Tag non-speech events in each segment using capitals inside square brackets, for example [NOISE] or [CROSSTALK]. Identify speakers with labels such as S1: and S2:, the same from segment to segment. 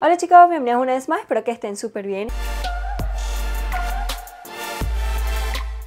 S1: Hola chicos, bienvenidos una vez más, espero que estén súper bien.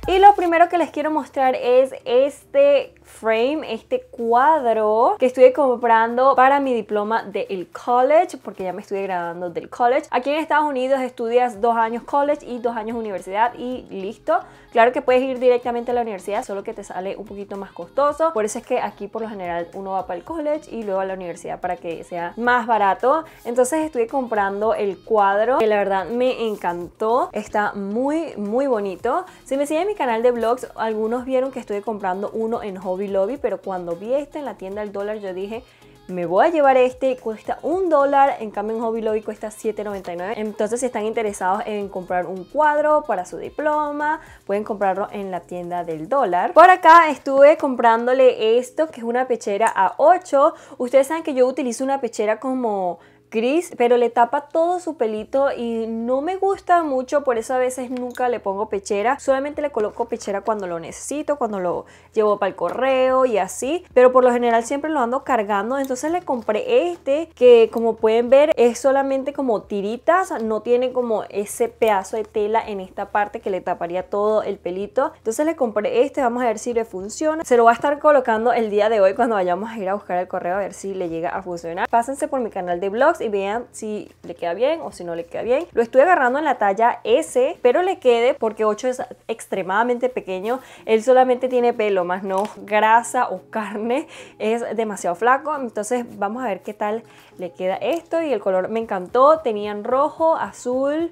S1: Y lo primero que les quiero mostrar es este frame, este cuadro que estuve comprando para mi diploma del college, porque ya me estuve graduando del college. Aquí en Estados Unidos estudias dos años college y dos años universidad y listo. Claro que puedes ir directamente a la universidad, solo que te sale un poquito más costoso. Por eso es que aquí por lo general uno va para el college y luego a la universidad para que sea más barato. Entonces estuve comprando el cuadro que la verdad me encantó. Está muy, muy bonito. Si me siguen en mi canal de vlogs, algunos vieron que estuve comprando uno en Hobby Lobby, pero cuando vi este en la tienda del dólar yo dije, me voy a llevar este, cuesta un dólar, en cambio en Hobby Lobby cuesta $7.99. Entonces si están interesados en comprar un cuadro para su diploma, pueden comprarlo en la tienda del dólar. Por acá estuve comprándole esto, que es una pechera a 8. Ustedes saben que yo utilizo una pechera como gris, pero le tapa todo su pelito y no me gusta mucho, por eso a veces nunca le pongo pechera, solamente le coloco pechera cuando lo necesito, cuando lo llevo para el correo y así, pero por lo general siempre lo ando cargando, entonces le compré este que como pueden ver es solamente como tiritas, no tiene como ese pedazo de tela en esta parte que le taparía todo el pelito, entonces le compré este, vamos a ver si le funciona, se lo va a estar colocando el día de hoy cuando vayamos a ir a buscar el correo a ver si le llega a funcionar, pásense por mi canal de blogs y vean si le queda bien o si no le queda bien. Lo estuve agarrando en la talla S, pero le quede porque 8 es extremadamente pequeño. Él solamente tiene pelo, más no grasa o carne. Es demasiado flaco, entonces vamos a ver qué tal le queda esto. Y el color me encantó, tenían rojo, azul,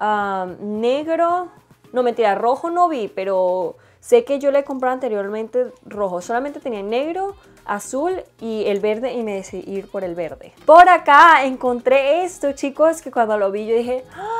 S1: ah, negro. No, mentira, rojo no vi, pero Sé que yo le he comprado anteriormente rojo, solamente tenía negro, azul y el verde y me decidí ir por el verde. Por acá encontré esto, chicos, que cuando lo vi yo dije... ¡Ah!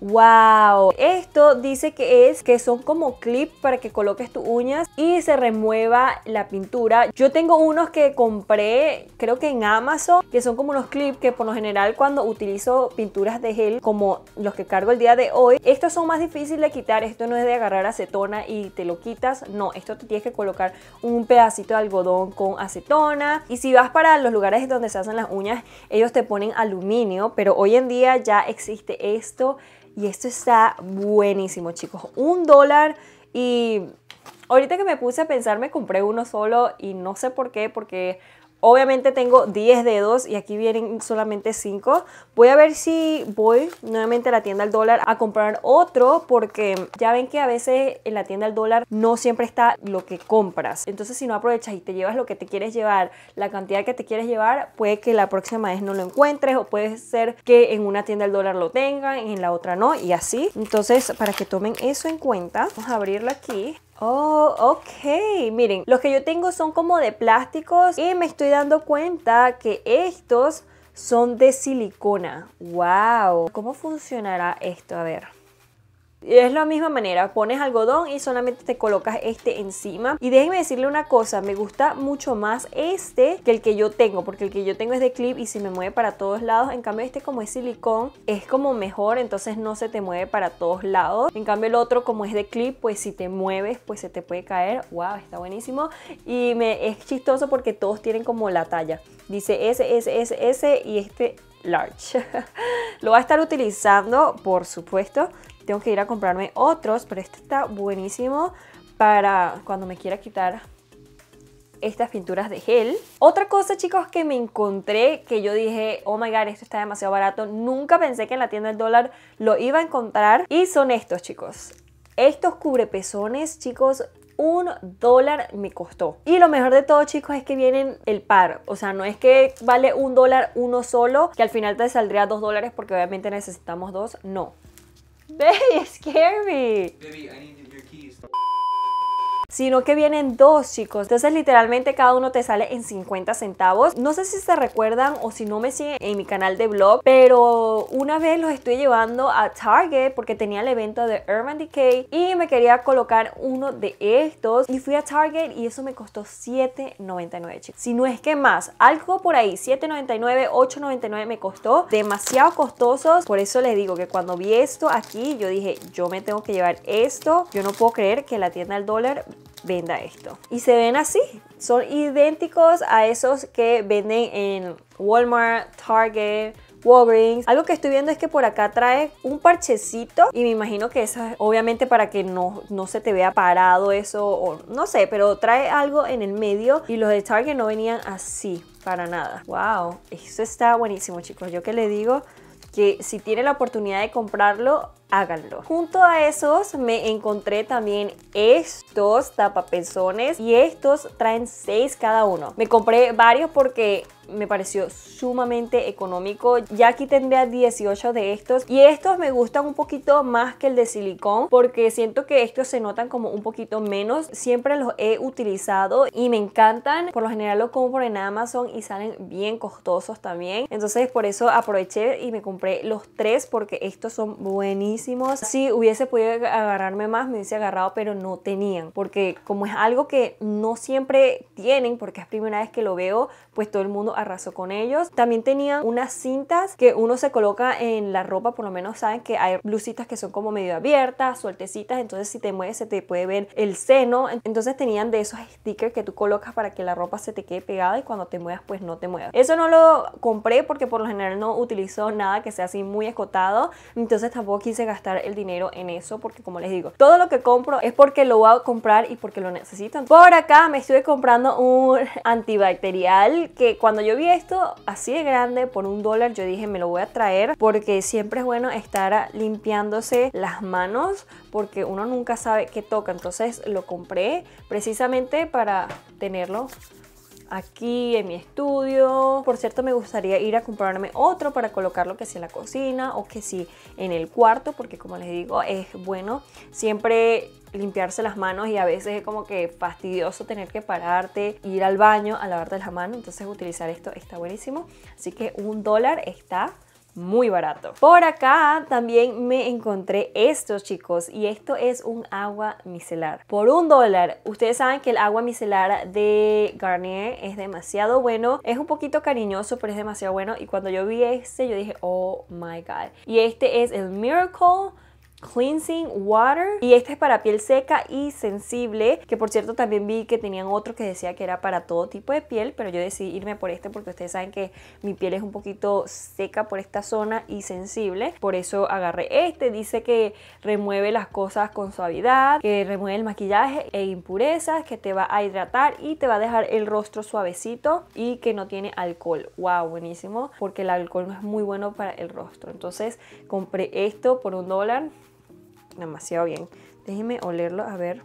S1: ¡Wow! Esto dice que es que son como clip para que coloques tus uñas y se remueva la pintura. Yo tengo unos que compré, creo que en Amazon, que son como unos clips que por lo general cuando utilizo pinturas de gel, como los que cargo el día de hoy, estos son más difíciles de quitar. Esto no es de agarrar acetona y te lo quitas. No, esto te tienes que colocar un pedacito de algodón con acetona. Y si vas para los lugares donde se hacen las uñas, ellos te ponen aluminio, pero hoy en día ya existe esto y esto está buenísimo, chicos. Un dólar y ahorita que me puse a pensar me compré uno solo y no sé por qué, porque Obviamente tengo 10 dedos y aquí vienen solamente 5. Voy a ver si voy nuevamente a la tienda al dólar a comprar otro porque ya ven que a veces en la tienda al dólar no siempre está lo que compras. Entonces si no aprovechas y te llevas lo que te quieres llevar, la cantidad que te quieres llevar, puede que la próxima vez no lo encuentres o puede ser que en una tienda al dólar lo tengan, en la otra no y así. Entonces para que tomen eso en cuenta, vamos a abrirlo aquí. Oh, ok. Miren, los que yo tengo son como de plásticos y me estoy dando cuenta que estos son de silicona. ¡Wow! ¿Cómo funcionará esto? A ver. Es la misma manera, pones algodón y solamente te colocas este encima. Y déjenme decirle una cosa, me gusta mucho más este que el que yo tengo, porque el que yo tengo es de clip y se me mueve para todos lados. En cambio este como es silicón, es como mejor, entonces no se te mueve para todos lados. En cambio el otro como es de clip, pues si te mueves, pues se te puede caer. ¡Wow! Está buenísimo. Y me, es chistoso porque todos tienen como la talla. Dice S, S, S, S y este large. [LAUGHS] Lo va a estar utilizando, por supuesto, tengo que ir a comprarme otros, pero este está buenísimo para cuando me quiera quitar estas pinturas de gel. Otra cosa chicos que me encontré que yo dije, oh my god, esto está demasiado barato. Nunca pensé que en la tienda del dólar lo iba a encontrar. Y son estos chicos. Estos cubrepezones chicos, un dólar me costó. Y lo mejor de todo, chicos, es que vienen el par. O sea, no es que vale un dólar uno solo, que al final te saldría dos dólares porque obviamente necesitamos dos. No. Baby, [LAUGHS] scare me. Baby, I need sino que vienen dos, chicos. Entonces, literalmente cada uno te sale en 50 centavos. No sé si se recuerdan o si no me siguen en mi canal de blog, pero una vez los estoy llevando a Target porque tenía el evento de Urban Decay y me quería colocar uno de estos y fui a Target y eso me costó 7.99, chicos. Si no es que más, algo por ahí, 7.99, 8.99 me costó, demasiado costosos. Por eso les digo que cuando vi esto aquí, yo dije, yo me tengo que llevar esto. Yo no puedo creer que la tienda al dólar venda esto. Y se ven así, son idénticos a esos que venden en Walmart, Target, Walgreens. Algo que estoy viendo es que por acá trae un parchecito y me imagino que eso es obviamente para que no, no se te vea parado eso o no sé, pero trae algo en el medio y los de Target no venían así para nada. Wow, eso está buenísimo chicos, yo que le digo si tienen la oportunidad de comprarlo, háganlo. Junto a esos me encontré también estos tapapezones. y estos traen seis cada uno. Me compré varios porque me pareció sumamente económico. Ya aquí tendría 18 de estos y estos me gustan un poquito más que el de silicón porque siento que estos se notan como un poquito menos. Siempre los he utilizado y me encantan. Por lo general los compro en Amazon y salen bien costosos también. Entonces por eso aproveché y me compré los tres porque estos son buenísimos. Si hubiese podido agarrarme más me hubiese agarrado pero no tenían porque como es algo que no siempre tienen porque es primera vez que lo veo pues todo el mundo arrasó con ellos. También tenía unas cintas que uno se coloca en la ropa, por lo menos saben que hay blusitas que son como medio abiertas, sueltecitas, entonces si te mueves se te puede ver el seno. Entonces tenían de esos stickers que tú colocas para que la ropa se te quede pegada y cuando te muevas pues no te muevas. Eso no lo compré porque por lo general no utilizo nada que sea así muy escotado, entonces tampoco quise gastar el dinero en eso porque como les digo, todo lo que compro es porque lo voy a comprar y porque lo necesitan. Por acá me estuve comprando un [LAUGHS] antibacterial que cuando yo yo vi esto así de grande por un dólar, yo dije me lo voy a traer porque siempre es bueno estar limpiándose las manos porque uno nunca sabe qué toca. Entonces lo compré precisamente para tenerlo aquí en mi estudio. Por cierto, me gustaría ir a comprarme otro para colocarlo que sea en la cocina o que si en el cuarto, porque como les digo, es bueno siempre limpiarse las manos y a veces es como que fastidioso tener que pararte, ir al baño a lavarte las manos, entonces utilizar esto está buenísimo. Así que un dólar está muy barato. Por acá también me encontré estos chicos y esto es un agua micelar. Por un dólar, ustedes saben que el agua micelar de Garnier es demasiado bueno. Es un poquito cariñoso, pero es demasiado bueno. Y cuando yo vi este, yo dije, oh my god. Y este es el Miracle Cleansing Water y este es para piel seca y sensible que por cierto también vi que tenían otro que decía que era para todo tipo de piel pero yo decidí irme por este porque ustedes saben que mi piel es un poquito seca por esta zona y sensible por eso agarré este dice que remueve las cosas con suavidad que remueve el maquillaje e impurezas que te va a hidratar y te va a dejar el rostro suavecito y que no tiene alcohol wow buenísimo porque el alcohol no es muy bueno para el rostro entonces compré esto por un dólar demasiado bien. déjeme olerlo a ver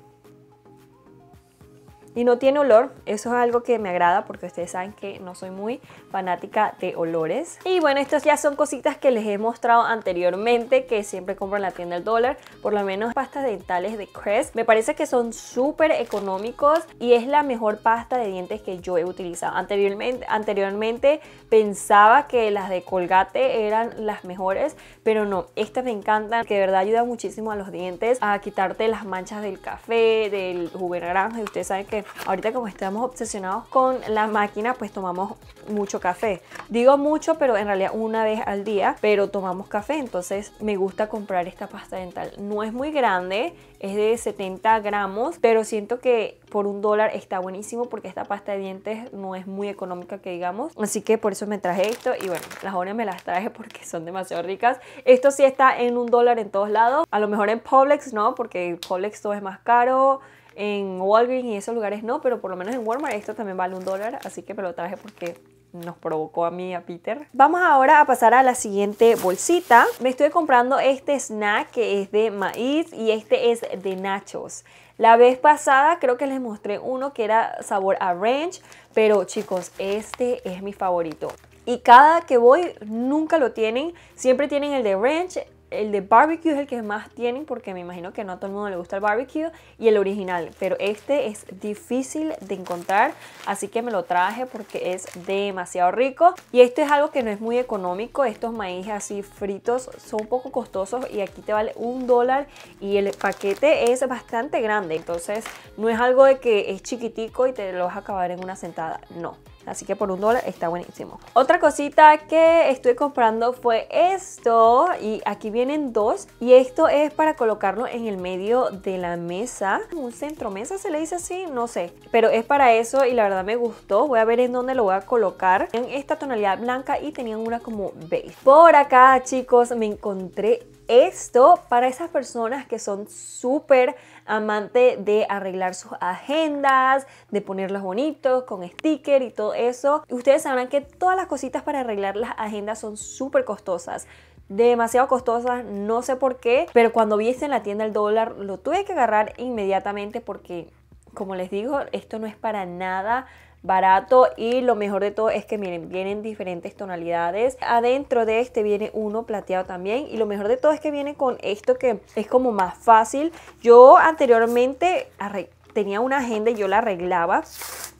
S1: y no tiene olor. Eso es algo que me agrada porque ustedes saben que no soy muy fanática de olores. Y bueno, estas ya son cositas que les he mostrado anteriormente que siempre compro en la tienda del dólar. Por lo menos pastas dentales de Crest. Me parece que son súper económicos y es la mejor pasta de dientes que yo he utilizado. Anteriormente, anteriormente pensaba que las de Colgate eran las mejores, pero no. Estas me encantan, que de verdad ayuda muchísimo a los dientes a quitarte las manchas del café, del jugo de naranja y ustedes saben que ahorita como pues, estamos obsesionados con la máquina, pues tomamos mucho café. Digo mucho, pero en realidad una vez al día, pero tomamos café, entonces me gusta comprar esta pasta dental. No es muy grande, es de 70 gramos, pero siento que por un dólar está buenísimo porque esta pasta de dientes no es muy económica que digamos. Así que por eso me traje esto y bueno, las horas me las traje porque son demasiado ricas. Esto sí está en un dólar en todos lados. A lo mejor en Publix no, porque Publix todo es más caro. En Walgreens y esos lugares no, pero por lo menos en Walmart esto también vale un dólar, así que me lo traje porque nos provocó a mí a Peter. Vamos ahora a pasar a la siguiente bolsita. Me estoy comprando este snack que es de maíz y este es de nachos. La vez pasada creo que les mostré uno que era sabor a ranch, pero chicos, este es mi favorito. Y cada que voy nunca lo tienen, siempre tienen el de ranch el de barbecue es el que más tienen porque me imagino que no a todo el mundo le gusta el barbecue y el original. Pero este es difícil de encontrar, así que me lo traje porque es demasiado rico. Y esto es algo que no es muy económico. Estos maíz así fritos son un poco costosos y aquí te vale un dólar y el paquete es bastante grande. Entonces no es algo de que es chiquitico y te lo vas a acabar en una sentada, no. Así que por un dólar está buenísimo. Otra cosita que estuve comprando fue esto. Y aquí vienen dos. Y esto es para colocarlo en el medio de la mesa. Un centro mesa se le dice así, no sé. Pero es para eso y la verdad me gustó. Voy a ver en dónde lo voy a colocar. En esta tonalidad blanca y tenían una como beige. Por acá, chicos, me encontré esto para esas personas que son súper amantes de arreglar sus agendas, de ponerlos bonitos con sticker y todo eso. Ustedes sabrán que todas las cositas para arreglar las agendas son súper costosas demasiado costosas, no sé por qué, pero cuando vi en la tienda el dólar lo tuve que agarrar inmediatamente porque, como les digo, esto no es para nada barato y lo mejor de todo es que miren, vienen diferentes tonalidades. Adentro de este viene uno plateado también y lo mejor de todo es que viene con esto que es como más fácil. Yo anteriormente tenía una agenda y yo la arreglaba,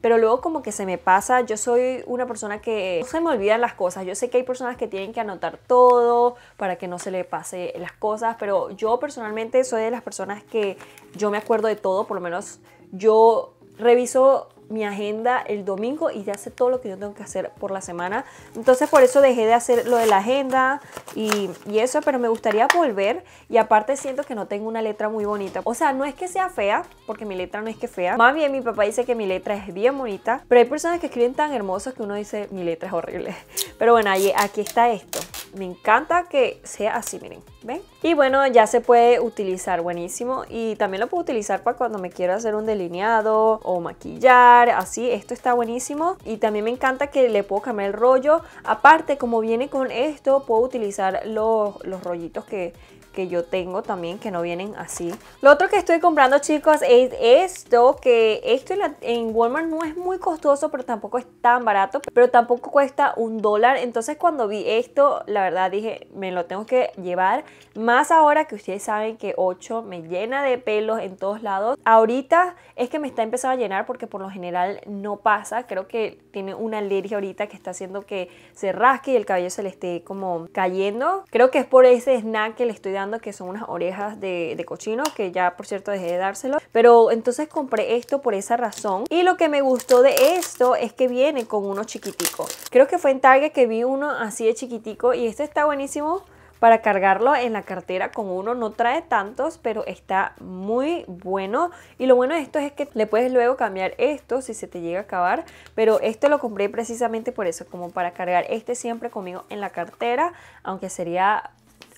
S1: pero luego como que se me pasa, yo soy una persona que no se me olvidan las cosas, yo sé que hay personas que tienen que anotar todo para que no se le pase las cosas, pero yo personalmente soy de las personas que yo me acuerdo de todo, por lo menos yo reviso mi agenda el domingo y ya sé todo lo que yo tengo que hacer por la semana. Entonces por eso dejé de hacer lo de la agenda y, eso, pero me gustaría volver y aparte siento que no tengo una letra muy bonita. O sea, no es que sea fea, porque mi letra no es que fea. Más bien mi papá dice que mi letra es bien bonita, pero hay personas que escriben tan hermosos que uno dice mi letra es horrible. [LAUGHS] Pero bueno, aquí está esto me encanta que sea así, miren, ¿ven? Y bueno, ya se puede utilizar buenísimo y también lo puedo utilizar para cuando me quiero hacer un delineado o maquillar, así, esto está buenísimo y también me encanta que le puedo cambiar el rollo, aparte como viene con esto puedo utilizar los, los rollitos que, que yo tengo también, que no vienen así. Lo otro que estoy comprando, chicos, es esto, que esto en Walmart no es muy costoso, pero tampoco es tan barato, pero tampoco cuesta un dólar. Entonces cuando vi esto, la verdad dije, me lo tengo que llevar. Más ahora que ustedes saben que 8 me llena de pelos en todos lados. Ahorita es que me está empezando a llenar porque por lo general no pasa. Creo que tiene una alergia ahorita que está haciendo que se rasque y el cabello se le esté como cayendo. Creo que es por ese snack que le estoy dando que son unas orejas de, de cochino que ya por cierto dejé de dárselo. Pero entonces compré esto por esa razón. Y lo que me gustó de esto es que viene con uno chiquitico. Creo que fue en Target que vi uno así de chiquitico y este está buenísimo para cargarlo en la cartera con uno. No trae tantos, pero está muy bueno. Y lo bueno de esto es que le puedes luego cambiar esto si se te llega a acabar. Pero este lo compré precisamente por eso, como para cargar este siempre conmigo en la cartera. Aunque sería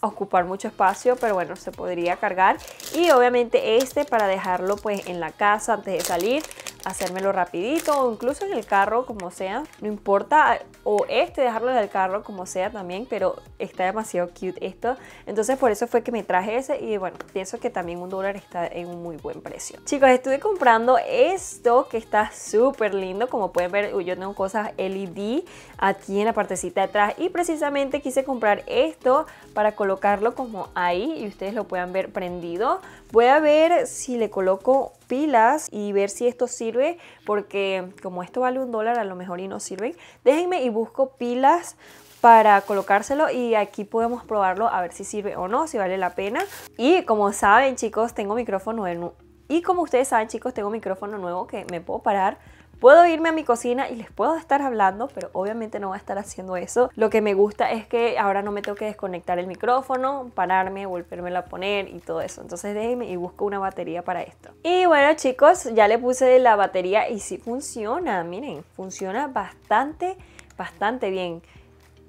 S1: ocupar mucho espacio, pero bueno, se podría cargar. Y obviamente este para dejarlo pues en la casa antes de salir hacérmelo rapidito o incluso en el carro como sea, no importa, o este dejarlo en el carro como sea también, pero está demasiado cute esto, entonces por eso fue que me traje ese y bueno, pienso que también un dólar está en un muy buen precio. Chicos, estuve comprando esto que está súper lindo, como pueden ver yo tengo cosas LED aquí en la partecita de atrás y precisamente quise comprar esto para colocarlo como ahí y ustedes lo puedan ver prendido Voy a ver si le coloco pilas y ver si esto sirve porque como esto vale un dólar a lo mejor y no sirven. Déjenme y busco pilas para colocárselo y aquí podemos probarlo a ver si sirve o no, si vale la pena. Y como saben chicos, tengo micrófono nuevo. Y como ustedes saben chicos, tengo micrófono nuevo que me puedo parar Puedo irme a mi cocina y les puedo estar hablando, pero obviamente no voy a estar haciendo eso. Lo que me gusta es que ahora no me tengo que desconectar el micrófono, pararme, volverme a poner y todo eso. Entonces déjenme y busco una batería para esto. Y bueno chicos, ya le puse la batería y sí funciona, miren, funciona bastante, bastante bien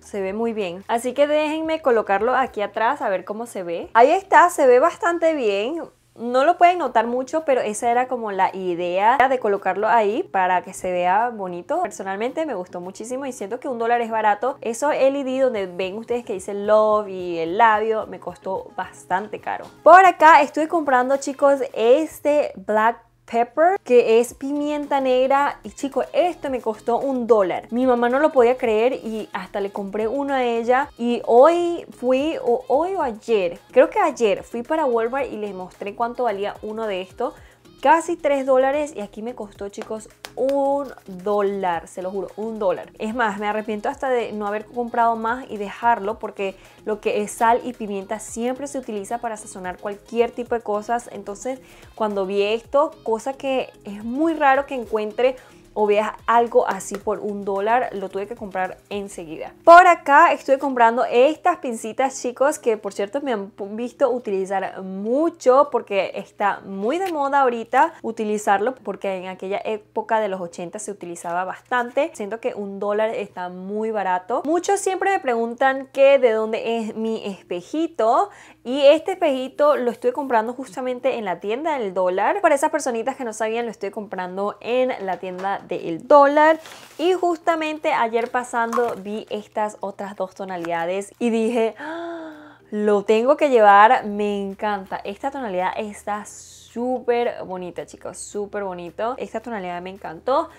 S1: se ve muy bien. Así que déjenme colocarlo aquí atrás a ver cómo se ve. Ahí está, se ve bastante bien. No lo pueden notar mucho, pero esa era como la idea de colocarlo ahí para que se vea bonito. Personalmente me gustó muchísimo y siento que un dólar es barato. Eso LED donde ven ustedes que dice Love y el labio me costó bastante caro. Por acá estoy comprando, chicos, este Black pepper, que es pimienta negra. Y chicos, esto me costó un dólar. Mi mamá no lo podía creer y hasta le compré uno a ella. Y hoy fui, o hoy o ayer, creo que ayer, fui para Walmart y les mostré cuánto valía uno de estos casi 3 dólares y aquí me costó chicos un dólar, se lo juro, un dólar. Es más, me arrepiento hasta de no haber comprado más y dejarlo porque lo que es sal y pimienta siempre se utiliza para sazonar cualquier tipo de cosas. Entonces, cuando vi esto, cosa que es muy raro que encuentre o veas algo así por un dólar, lo tuve que comprar enseguida. Por acá estuve comprando estas pincitas, chicos, que por cierto me han visto utilizar mucho porque está muy de moda ahorita utilizarlo porque en aquella época de los 80 se utilizaba bastante. Siento que un dólar está muy barato. Muchos siempre me preguntan que de dónde es mi espejito. Y este espejito lo estoy comprando justamente en la tienda del dólar. Para esas personitas que no sabían, lo estoy comprando en la tienda del dólar. Y justamente ayer pasando vi estas otras dos tonalidades y dije, ¡Ah! lo tengo que llevar, me encanta. Esta tonalidad está súper bonita, chicos, súper bonito. Esta tonalidad me encantó.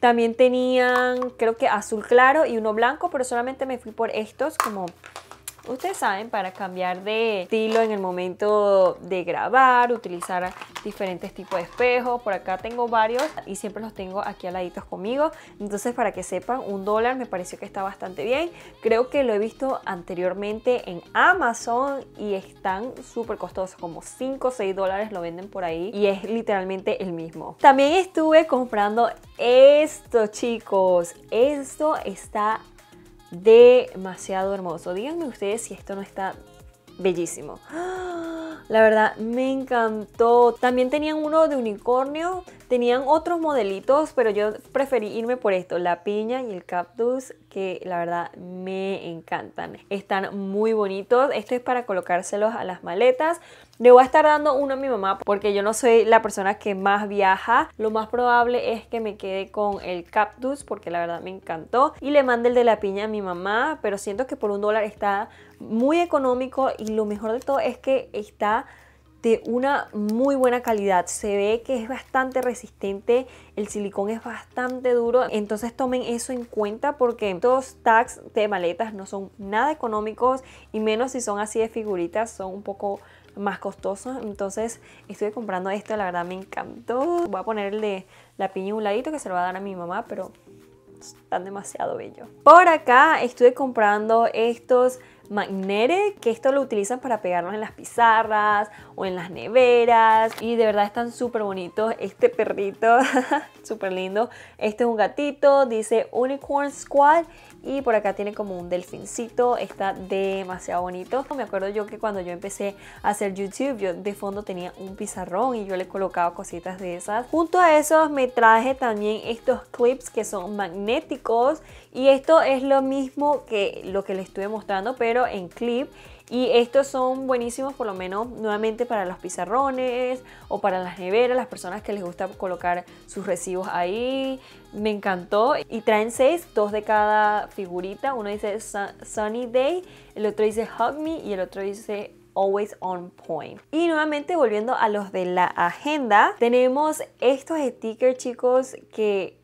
S1: También tenían, creo que azul claro y uno blanco, pero solamente me fui por estos como Ustedes saben, para cambiar de estilo en el momento de grabar, utilizar diferentes tipos de espejos. Por acá tengo varios y siempre los tengo aquí aladitos conmigo. Entonces, para que sepan, un dólar me pareció que está bastante bien. Creo que lo he visto anteriormente en Amazon y están súper costosos, como 5 o 6 dólares lo venden por ahí y es literalmente el mismo. También estuve comprando esto, chicos. Esto está demasiado hermoso. Díganme ustedes si esto no está bellísimo. [GASPS] La verdad, me encantó. También tenían uno de unicornio, Tenían otros modelitos, pero yo preferí irme por esto, la piña y el cactus, que la verdad me encantan. Están muy bonitos. Esto es para colocárselos a las maletas. Le voy a estar dando uno a mi mamá porque yo no soy la persona que más viaja. Lo más probable es que me quede con el cactus porque la verdad me encantó. Y le mande el de la piña a mi mamá, pero siento que por un dólar está muy económico y lo mejor de todo es que está de una muy buena calidad. Se ve que es bastante resistente, el silicón es bastante duro, entonces tomen eso en cuenta porque estos tags de maletas no son nada económicos y menos si son así de figuritas, son un poco más costosos. Entonces estuve comprando esto, la verdad me encantó. Voy a poner el de la piña un ladito que se lo va a dar a mi mamá, pero están demasiado bellos. Por acá estuve comprando estos Magnere, que esto lo utilizan para pegarlos en las pizarras o en las neveras. Y de verdad están súper bonitos. Este perrito, [LAUGHS] súper lindo. Este es un gatito, dice Unicorn Squad. Y por acá tiene como un delfincito, está demasiado bonito. Me acuerdo yo que cuando yo empecé a hacer YouTube, yo de fondo tenía un pizarrón y yo le colocaba cositas de esas. Junto a eso me traje también estos clips que son magnéticos. Y esto es lo mismo que lo que les estuve mostrando, pero en clip y estos son buenísimos por lo menos nuevamente para los pizarrones o para las neveras, las personas que les gusta colocar sus recibos ahí. Me encantó. Y traen seis, dos de cada figurita. Uno dice Sunny Day, el otro dice Hug Me y el otro dice always on point. Y nuevamente volviendo a los de la agenda, tenemos estos stickers chicos que,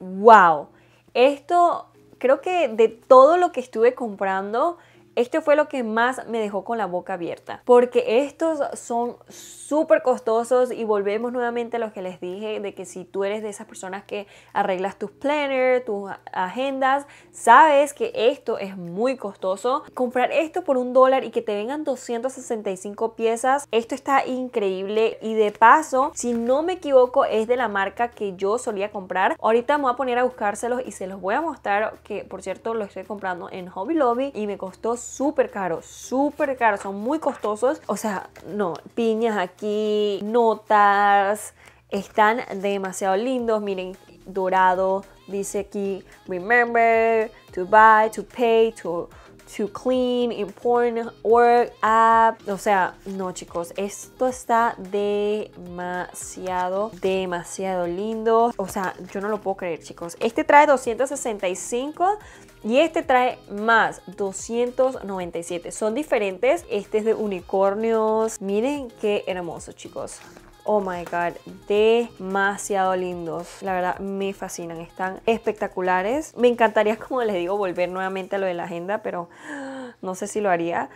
S1: wow, esto creo que de todo lo que estuve comprando, esto fue lo que más me dejó con la boca abierta, porque estos son súper costosos y volvemos nuevamente a lo que les dije de que si tú eres de esas personas que arreglas tus planners, tus agendas, sabes que esto es muy costoso. Comprar esto por un dólar y que te vengan 265 piezas, esto está increíble y de paso, si no me equivoco, es de la marca que yo solía comprar. Ahorita me voy a poner a buscárselos y se los voy a mostrar, que por cierto lo estoy comprando en Hobby Lobby y me costó súper caros, súper caros, son muy costosos. O sea, no, piñas aquí, notas, están demasiado lindos, miren, dorado, dice aquí, remember to buy, to pay, to to clean, important, work app, O sea, no chicos, esto está demasiado, demasiado lindo. O sea, yo no lo puedo creer chicos. Este trae 265 y este trae más, 297. Son diferentes. Este es de unicornios. Miren qué hermoso chicos oh my god, demasiado lindos. La verdad, me fascinan, están espectaculares. Me encantaría, [LAUGHS] como les digo, volver nuevamente a lo de la agenda, pero no sé si lo haría.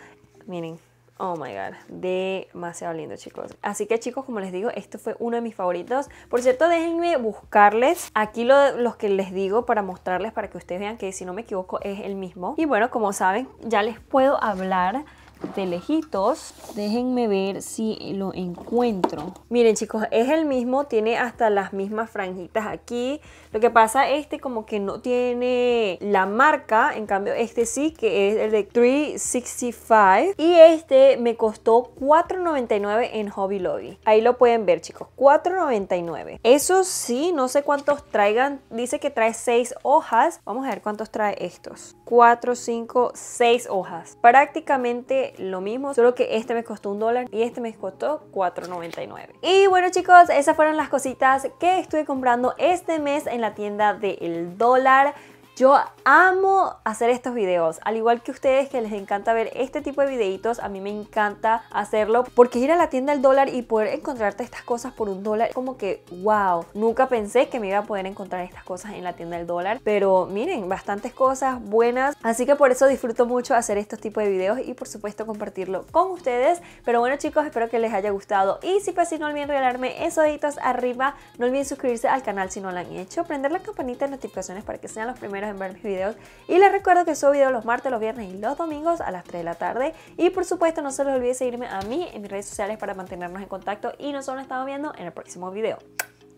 S1: Miren, Oh my god, demasiado lindos, chicos Así que chicos, como les digo, este fue uno de mis favoritos Por cierto, déjenme buscarles Aquí lo, los que les digo para mostrarles Para que ustedes vean que si no me equivoco es el mismo Y bueno, como saben, ya les puedo hablar de lejitos. Déjenme ver si lo encuentro. Miren chicos, es el mismo, tiene hasta las mismas franjitas aquí. Lo que pasa, este como que no tiene la marca, en cambio este sí, que es el de 365. Y este me costó $4.99 en Hobby Lobby. Ahí lo pueden ver chicos, $4.99. Eso sí, no sé cuántos traigan, dice que trae seis hojas. Vamos a ver cuántos trae estos. 4, 5, 6 hojas. Prácticamente lo mismo, solo que este me costó un dólar y este me costó 4.99. Y bueno chicos, esas fueron las cositas que estuve comprando este mes en la tienda del El dólar. Yo amo hacer estos videos, al igual que ustedes que les encanta ver este tipo de videitos, a mí me encanta hacerlo porque ir a la tienda del dólar y poder encontrarte estas cosas por un dólar, como que wow, nunca pensé que me iba a poder encontrar estas cosas en la tienda del dólar, pero miren, bastantes cosas buenas, así que por eso disfruto mucho hacer estos tipos de videos y por supuesto compartirlo con ustedes, pero bueno chicos, espero que les haya gustado y si fue así no olviden regalarme esos deditos arriba, no olviden suscribirse al canal si no lo han hecho, prender la campanita de notificaciones para que sean los primeros en ver mis videos. Y les recuerdo que subo videos los martes, los viernes y los domingos a las 3 de la tarde. Y por supuesto no se les olvide seguirme a mí en mis redes sociales para mantenernos en contacto y nos solo estamos viendo en el próximo video.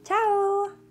S1: ¡Chao!